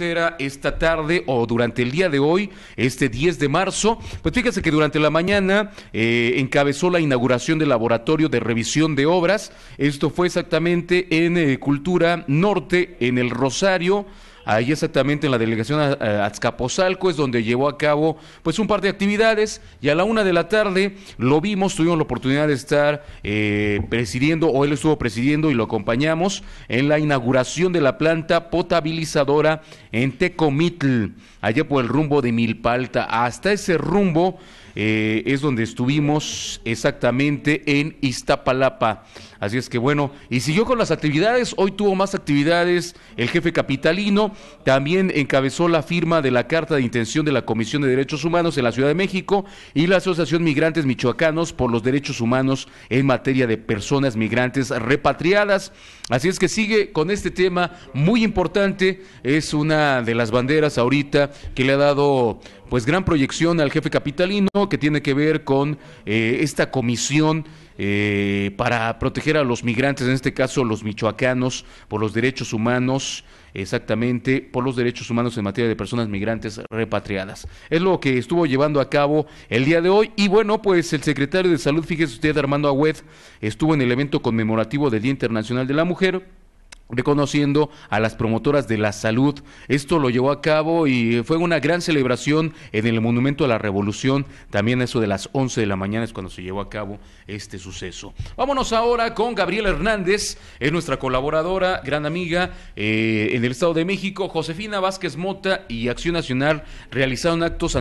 será esta tarde o durante el día de hoy, este 10 de marzo. Pues fíjese que durante la mañana eh, encabezó la inauguración del laboratorio de revisión de obras. Esto fue exactamente en eh, Cultura Norte, en el Rosario. Ahí exactamente en la delegación Azcapotzalco es donde llevó a cabo pues un par de actividades y a la una de la tarde lo vimos, tuvimos la oportunidad de estar eh, presidiendo o él estuvo presidiendo y lo acompañamos en la inauguración de la planta potabilizadora en Tecomitl, allá por el rumbo de Milpalta. Hasta ese rumbo eh, es donde estuvimos exactamente en Iztapalapa. Así es que bueno, y siguió con las actividades, hoy tuvo más actividades el jefe capitalino, también encabezó la firma de la Carta de Intención de la Comisión de Derechos Humanos en la Ciudad de México y la Asociación Migrantes Michoacanos por los Derechos Humanos en materia de personas migrantes repatriadas. Así es que sigue con este tema muy importante, es una de las banderas ahorita que le ha dado pues gran proyección al jefe capitalino que tiene que ver con eh, esta comisión eh, para proteger a los migrantes, en este caso los michoacanos, por los derechos humanos, exactamente, por los derechos humanos en materia de personas migrantes repatriadas. Es lo que estuvo llevando a cabo el día de hoy. Y bueno, pues el secretario de Salud, fíjese usted, Armando Agüed, estuvo en el evento conmemorativo del Día Internacional de la Mujer reconociendo a las promotoras de la salud. Esto lo llevó a cabo y fue una gran celebración en el Monumento a la Revolución. También eso de las 11 de la mañana es cuando se llevó a cabo este suceso. Vámonos ahora con Gabriela Hernández, es nuestra colaboradora, gran amiga eh, en el Estado de México. Josefina Vázquez Mota y Acción Nacional realizaron actos